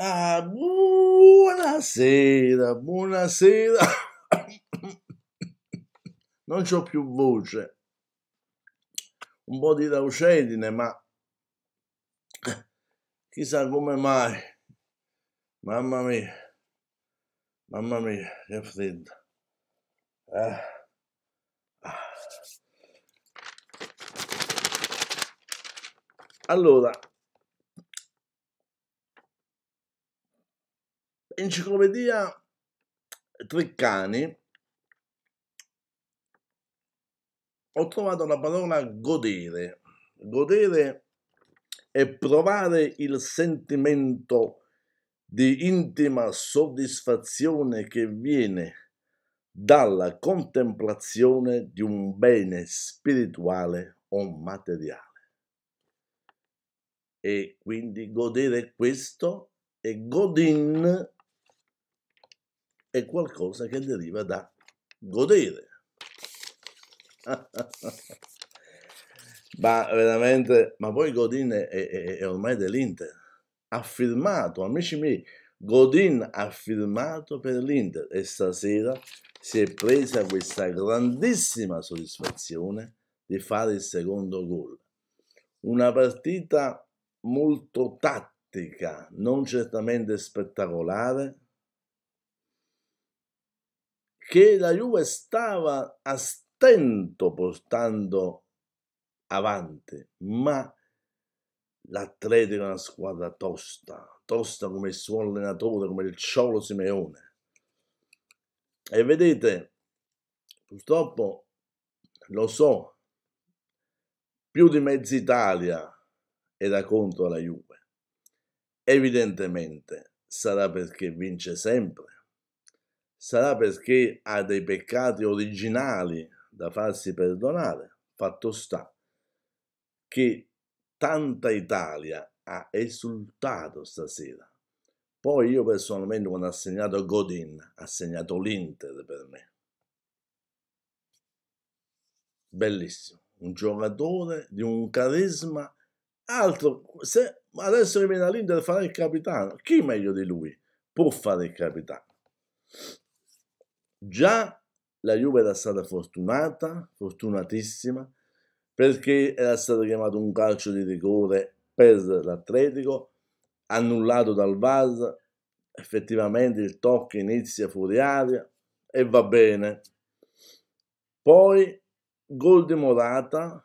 Ah, buonasera, buonasera. non ho più voce. Un po' di raucedine, ma chissà come mai. Mamma mia, mamma mia, che freddo. Eh. Ah. Allora, enciclopedia Treccani ho trovato la parola godere. Godere è provare il sentimento di intima soddisfazione che viene dalla contemplazione di un bene spirituale o materiale. E quindi godere questo e godin è qualcosa che deriva da godere. ma veramente, ma poi Godin è, è, è ormai dell'Inter, ha firmato, amici miei, Godin ha firmato per l'Inter e stasera si è presa questa grandissima soddisfazione di fare il secondo gol. Una partita molto tattica, non certamente spettacolare, che la Juve stava a stento portando avanti, ma l'Atletico è una squadra tosta, tosta come il suo allenatore, come il Ciolo Simeone. E vedete, purtroppo lo so, più di mezza Italia è da contro la Juve. Evidentemente sarà perché vince sempre Sarà perché ha dei peccati originali da farsi perdonare? Fatto sta che tanta Italia ha esultato stasera. Poi io personalmente quando ha segnato Godin, ha segnato l'Inter per me. Bellissimo, un giocatore di un carisma altro. Se adesso che viene all'Inter farà il capitano, chi meglio di lui può fare il capitano? Già la Juve era stata fortunata, fortunatissima, perché era stato chiamato un calcio di rigore per l'Atletico, annullato dal VAR, effettivamente il tocco inizia fuori aria e va bene. Poi gol di Morata,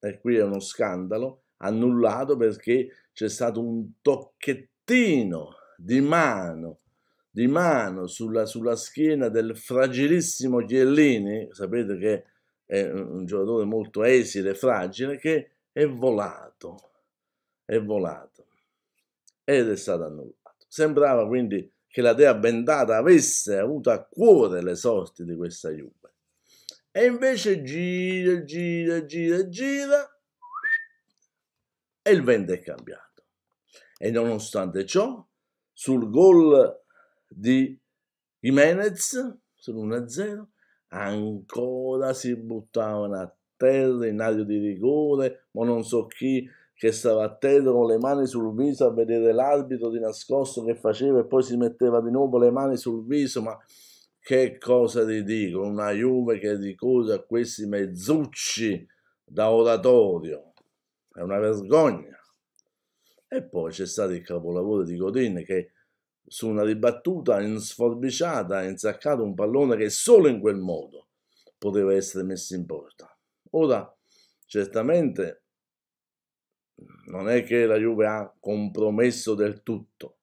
e qui è uno scandalo, annullato perché c'è stato un tocchettino di mano di mano sulla, sulla schiena del fragilissimo Chiellini, sapete che è un giocatore molto esile, fragile, che è volato, è volato ed è stato annullato. Sembrava quindi che la dea bendata avesse avuto a cuore le sorti di questa Juve. E invece gira, gira, gira, gira e il vento è cambiato. E nonostante ciò, sul gol di Jimenez sull'1-0, ancora si buttavano a terra in aria di rigore, ma non so chi che stava a terra con le mani sul viso a vedere l'arbitro di nascosto che faceva e poi si metteva di nuovo le mani sul viso, ma che cosa ti dico, una Juve che ricorre questi mezzucci da oratorio, è una vergogna. E poi c'è stato il capolavoro di Godin che su una ribattuta insforbiciata ha insaccato un pallone che solo in quel modo poteva essere messo in porta. Ora, certamente non è che la Juve ha compromesso del tutto,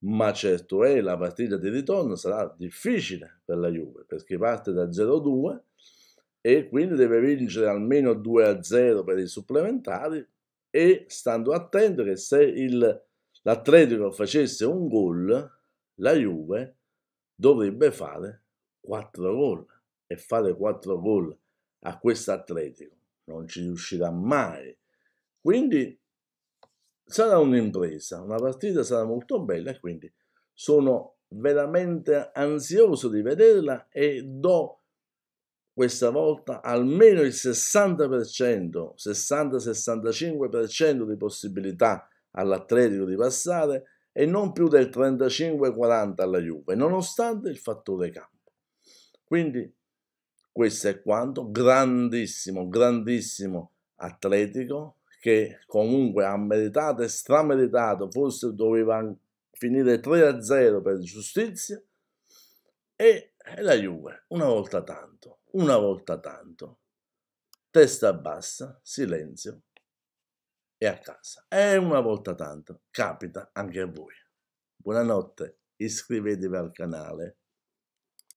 ma certo è la partita di ritorno sarà difficile per la Juve perché parte da 0-2 e quindi deve vincere almeno 2-0 per i supplementari e stando attento che se il l'Atletico facesse un gol, la Juve dovrebbe fare 4 gol e fare 4 gol a questo Atletico non ci riuscirà mai. Quindi sarà un'impresa, una partita sarà molto bella e quindi sono veramente ansioso di vederla e do questa volta almeno il 60%, 60-65% di possibilità all'Atletico di passare e non più del 35-40 alla Juve, nonostante il fattore campo. Quindi questo è quanto, grandissimo, grandissimo atletico che comunque ha meritato e strameritato, forse doveva finire 3-0 per giustizia, e la Juve, una volta tanto, una volta tanto, testa bassa, silenzio e a casa. E una volta tanto capita anche a voi. Buonanotte, iscrivetevi al canale